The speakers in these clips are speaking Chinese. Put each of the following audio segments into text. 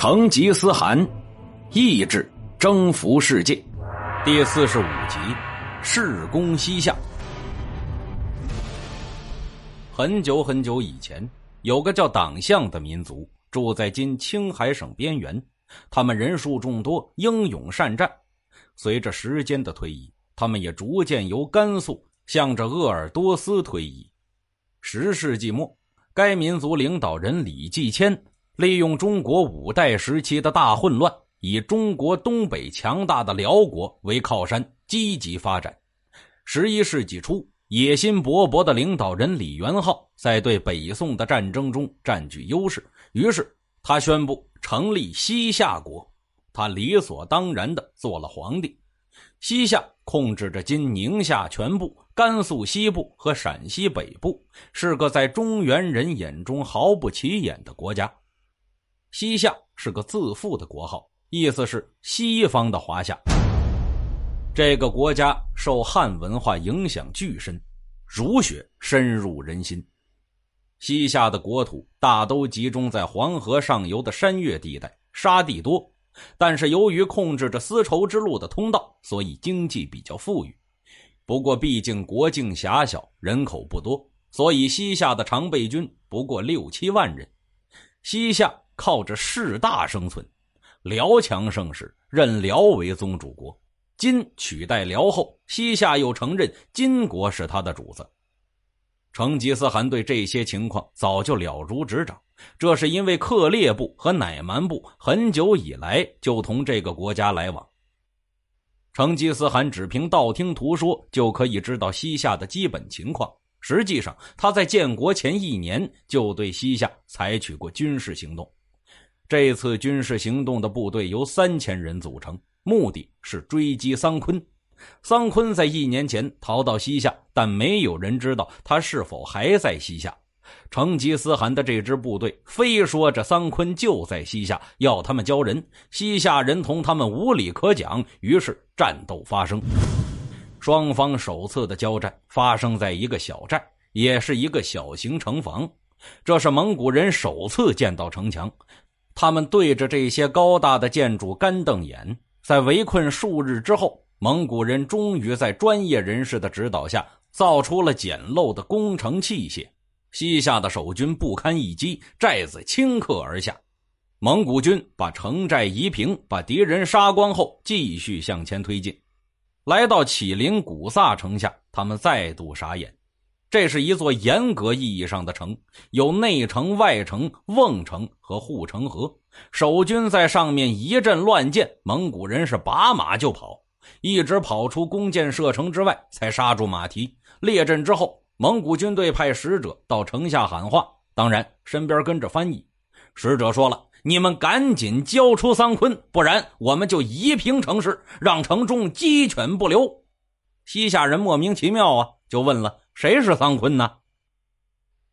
成吉思汗，意志征服世界，第四十五集，世公西夏。很久很久以前，有个叫党项的民族，住在今青海省边缘。他们人数众多，英勇善战。随着时间的推移，他们也逐渐由甘肃向着鄂尔多斯推移。十世纪末，该民族领导人李继迁。利用中国五代时期的大混乱，以中国东北强大的辽国为靠山，积极发展。十一世纪初，野心勃勃的领导人李元昊在对北宋的战争中占据优势，于是他宣布成立西夏国，他理所当然的做了皇帝。西夏控制着今宁夏全部、甘肃西部和陕西北部，是个在中原人眼中毫不起眼的国家。西夏是个自负的国号，意思是西方的华夏。这个国家受汉文化影响巨深，儒学深入人心。西夏的国土大都集中在黄河上游的山岳地带，沙地多，但是由于控制着丝绸之路的通道，所以经济比较富裕。不过，毕竟国境狭小，人口不多，所以西夏的常备军不过六七万人。西夏。靠着势大生存，辽强盛时，任辽为宗主国；金取代辽后，西夏又承认金国是他的主子。成吉思汗对这些情况早就了如指掌，这是因为克烈部和乃蛮部很久以来就同这个国家来往。成吉思汗只凭道听途说就可以知道西夏的基本情况。实际上，他在建国前一年就对西夏采取过军事行动。这次军事行动的部队由三千人组成，目的是追击桑坤。桑坤在一年前逃到西夏，但没有人知道他是否还在西夏。成吉思汗的这支部队非说这桑坤就在西夏，要他们交人。西夏人同他们无理可讲，于是战斗发生。双方首次的交战发生在一个小寨，也是一个小型城防。这是蒙古人首次见到城墙。他们对着这些高大的建筑干瞪眼，在围困数日之后，蒙古人终于在专业人士的指导下造出了简陋的攻城器械。西夏的守军不堪一击，寨子顷刻而下。蒙古军把城寨夷平，把敌人杀光后，继续向前推进，来到启灵古萨城下，他们再度傻眼。这是一座严格意义上的城，有内城、外城、瓮城和护城河。守军在上面一阵乱箭，蒙古人是拔马就跑，一直跑出弓箭射程之外，才刹住马蹄。列阵之后，蒙古军队派使者到城下喊话，当然身边跟着翻译。使者说了：“你们赶紧交出桑坤，不然我们就夷平城市，让城中鸡犬不留。”西夏人莫名其妙啊，就问了。谁是桑坤呢？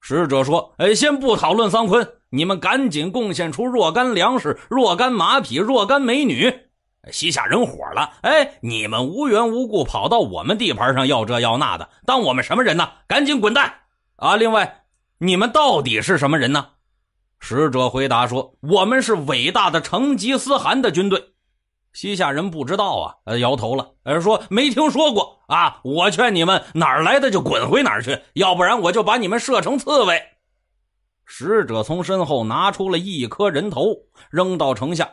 使者说：“哎，先不讨论桑坤，你们赶紧贡献出若干粮食、若干马匹、若干美女。”西夏人火了：“哎，你们无缘无故跑到我们地盘上要这要那的，当我们什么人呢？赶紧滚蛋啊！另外，你们到底是什么人呢？”使者回答说：“我们是伟大的成吉思汗的军队。”西夏人不知道啊，呃，摇头了，呃，说没听说过啊。我劝你们哪儿来的就滚回哪儿去，要不然我就把你们射成刺猬。使者从身后拿出了一颗人头，扔到城下。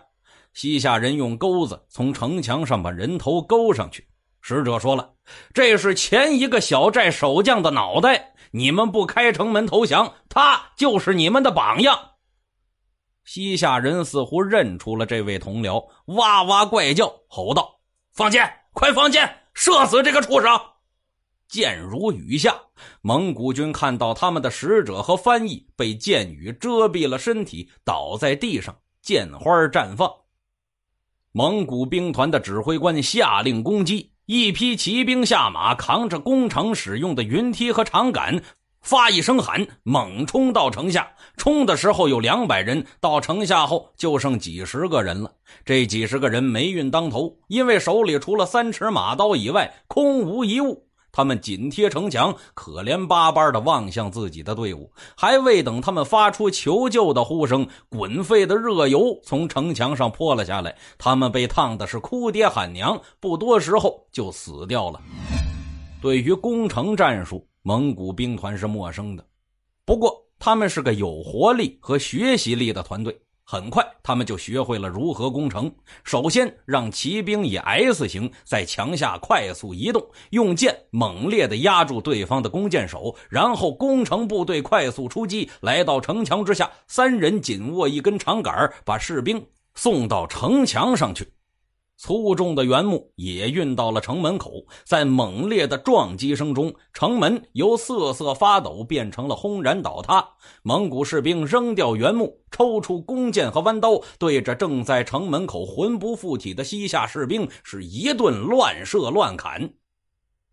西夏人用钩子从城墙上把人头勾上去。使者说了：“这是前一个小寨守将的脑袋，你们不开城门投降，他就是你们的榜样。”西夏人似乎认出了这位同僚，哇哇怪叫，吼道：“放箭，快放箭，射死这个畜生！”箭如雨下，蒙古军看到他们的使者和翻译被箭雨遮蔽了身体，倒在地上，箭花绽放。蒙古兵团的指挥官下令攻击，一批骑兵下马，扛着攻城使用的云梯和长杆。发一声喊，猛冲到城下。冲的时候有两百人，到城下后就剩几十个人了。这几十个人霉运当头，因为手里除了三尺马刀以外空无一物。他们紧贴城墙，可怜巴巴地望向自己的队伍。还未等他们发出求救的呼声，滚沸的热油从城墙上泼了下来，他们被烫的是哭爹喊娘，不多时候就死掉了。对于攻城战术。蒙古兵团是陌生的，不过他们是个有活力和学习力的团队。很快，他们就学会了如何攻城。首先，让骑兵以 S 型在墙下快速移动，用剑猛烈的压住对方的弓箭手，然后攻城部队快速出击，来到城墙之下。三人紧握一根长杆，把士兵送到城墙上去。粗重的原木也运到了城门口，在猛烈的撞击声中，城门由瑟瑟发抖变成了轰然倒塌。蒙古士兵扔掉原木，抽出弓箭和弯刀，对着正在城门口魂不附体的西夏士兵是一顿乱射乱砍。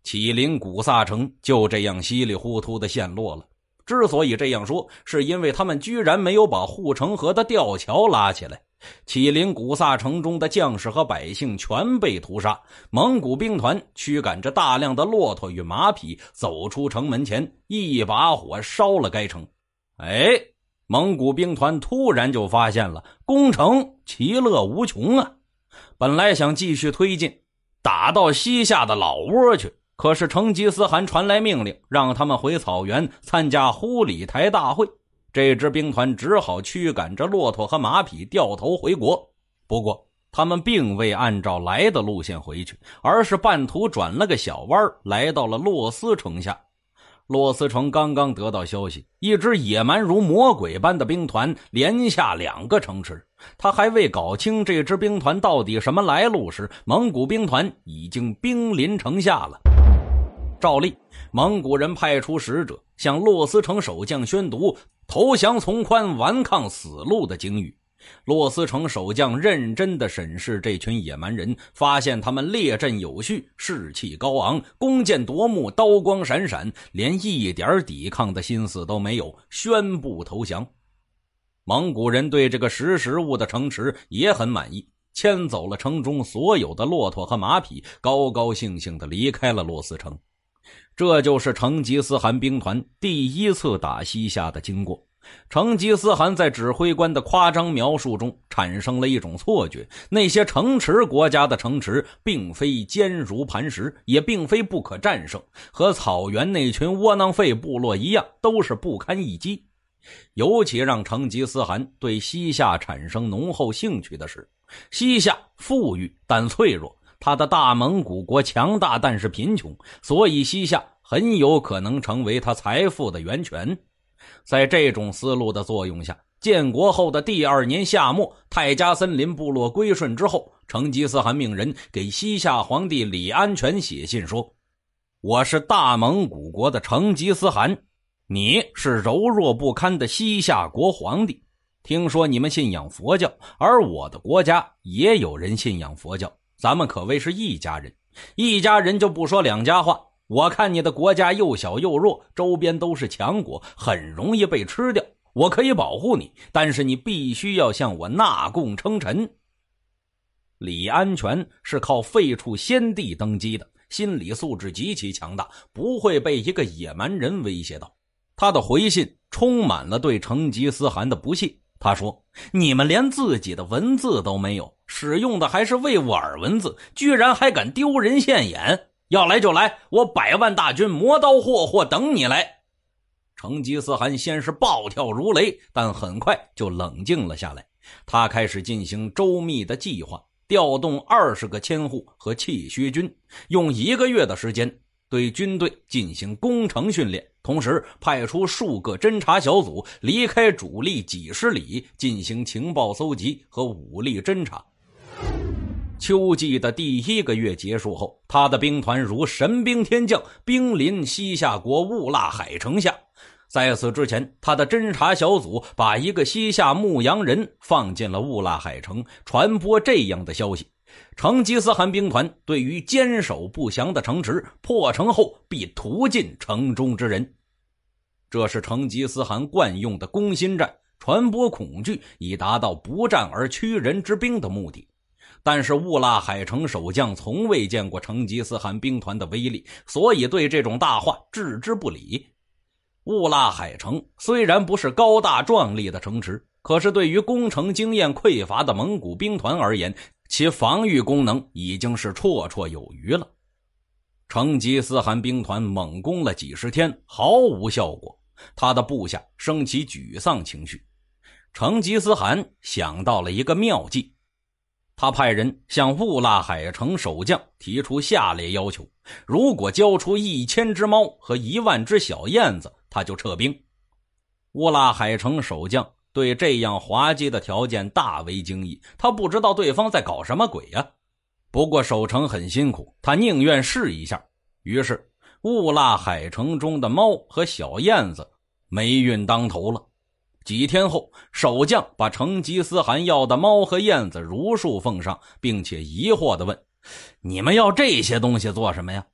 启灵古萨城就这样稀里糊涂的陷落了。之所以这样说，是因为他们居然没有把护城河的吊桥拉起来。乞灵古萨城中的将士和百姓全被屠杀。蒙古兵团驱赶着大量的骆驼与马匹走出城门前，一把火烧了该城。哎，蒙古兵团突然就发现了攻城其乐无穷啊！本来想继续推进，打到西夏的老窝去，可是成吉思汗传来命令，让他们回草原参加忽里台大会。这支兵团只好驱赶着骆驼和马匹掉头回国，不过他们并未按照来的路线回去，而是半途转了个小弯来到了洛斯城下。洛斯城刚刚得到消息，一支野蛮如魔鬼般的兵团连下两个城池，他还未搞清这支兵团到底什么来路时，蒙古兵团已经兵临城下了。照例。蒙古人派出使者向洛斯城守将宣读“投降从宽，顽抗死路”的警语。洛斯城守将认真的审视这群野蛮人，发现他们列阵有序，士气高昂，弓箭夺目，刀光闪闪，连一点抵抗的心思都没有，宣布投降。蒙古人对这个识时务的城池也很满意，牵走了城中所有的骆驼和马匹，高高兴兴的离开了洛斯城。这就是成吉思汗兵团第一次打西夏的经过。成吉思汗在指挥官的夸张描述中产生了一种错觉：那些城池国家的城池，并非坚如磐石，也并非不可战胜，和草原那群窝囊废部落一样，都是不堪一击。尤其让成吉思汗对西夏产生浓厚兴趣的是，西夏富裕但脆弱。他的大蒙古国强大，但是贫穷，所以西夏很有可能成为他财富的源泉。在这种思路的作用下，建国后的第二年夏末，泰加森林部落归顺之后，成吉思汗命人给西夏皇帝李安全写信说：“我是大蒙古国的成吉思汗，你是柔弱不堪的西夏国皇帝。听说你们信仰佛教，而我的国家也有人信仰佛教。”咱们可谓是一家人，一家人就不说两家话。我看你的国家又小又弱，周边都是强国，很容易被吃掉。我可以保护你，但是你必须要向我纳贡称臣。李安全是靠废黜先帝登基的，心理素质极其强大，不会被一个野蛮人威胁到。他的回信充满了对成吉思汗的不屑。他说：“你们连自己的文字都没有，使用的还是魏吾尔文字，居然还敢丢人现眼！要来就来，我百万大军磨刀霍霍等你来。”成吉思汗先是暴跳如雷，但很快就冷静了下来。他开始进行周密的计划，调动二十个千户和气虚军，用一个月的时间。对军队进行攻城训练，同时派出数个侦察小组离开主力几十里进行情报搜集和武力侦察。秋季的第一个月结束后，他的兵团如神兵天将，兵临西夏国兀剌海城下。在此之前，他的侦察小组把一个西夏牧羊人放进了兀剌海城，传播这样的消息。成吉思汗兵团对于坚守不降的城池，破城后必屠尽城中之人，这是成吉思汗惯用的攻心战，传播恐惧，以达到不战而屈人之兵的目的。但是兀剌海城守将从未见过成吉思汗兵团的威力，所以对这种大话置之不理。兀剌海城虽然不是高大壮丽的城池，可是对于攻城经验匮乏的蒙古兵团而言，其防御功能已经是绰绰有余了。成吉思汗兵团猛攻了几十天，毫无效果，他的部下升起沮丧情绪。成吉思汗想到了一个妙计，他派人向兀拉海城守将提出下列要求：如果交出一千只猫和一万只小燕子，他就撤兵。兀拉海城守将。对这样滑稽的条件大为惊异，他不知道对方在搞什么鬼呀。不过守城很辛苦，他宁愿试一下。于是雾蜡海城中的猫和小燕子霉运当头了。几天后，守将把成吉思汗要的猫和燕子如数奉上，并且疑惑的问：“你们要这些东西做什么呀？”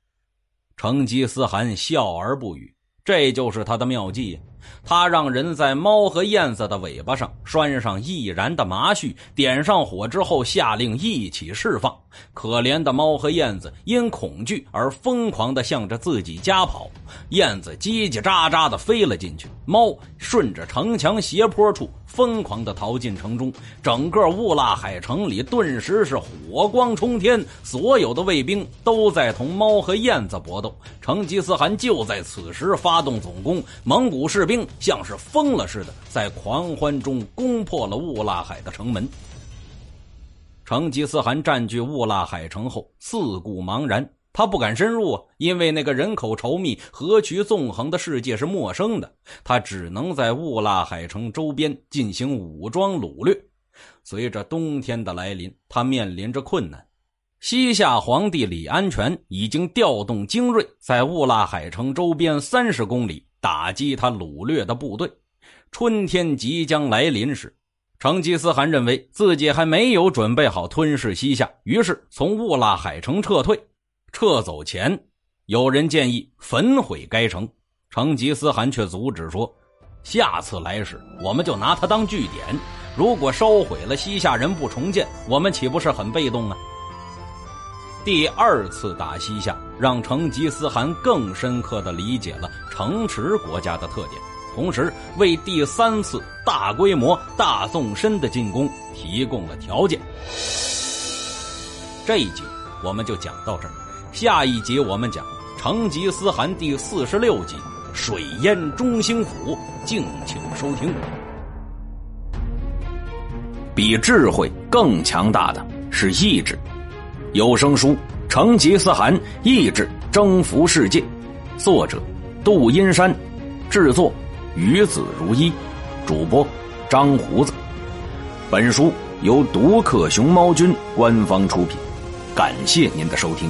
成吉思汗笑而不语，这就是他的妙计呀。他让人在猫和燕子的尾巴上拴上易燃的麻絮，点上火之后，下令一起释放。可怜的猫和燕子因恐惧而疯狂地向着自己家跑，燕子叽叽喳喳地飞了进去，猫顺着城墙斜坡处疯狂地逃进城中。整个乌拉海城里顿时是火光冲天，所有的卫兵都在同猫和燕子搏斗。成吉思汗就在此时发动总攻，蒙古士兵像是疯了似的，在狂欢中攻破了兀拉海的城门。成吉思汗占据兀拉海城后，四顾茫然，他不敢深入，因为那个人口稠密、河渠纵横的世界是陌生的。他只能在兀拉海城周边进行武装掳掠。随着冬天的来临，他面临着困难。西夏皇帝李安全已经调动精锐，在兀剌海城周边三十公里打击他掳掠的部队。春天即将来临时，成吉思汗认为自己还没有准备好吞噬西夏，于是从兀剌海城撤退。撤走前，有人建议焚毁该城，成吉思汗却阻止说：“下次来时，我们就拿它当据点。如果烧毁了，西夏人不重建，我们岂不是很被动啊？”第二次打西夏，让成吉思汗更深刻的理解了城池国家的特点，同时为第三次大规模大纵深的进攻提供了条件。这一集我们就讲到这儿，下一集我们讲成吉思汗第四十六集水淹中兴府。敬请收听。比智慧更强大的是意志。有声书《成吉思汗意志征服世界》，作者杜阴山，制作于子如一，主播张胡子。本书由独克熊猫君官方出品，感谢您的收听。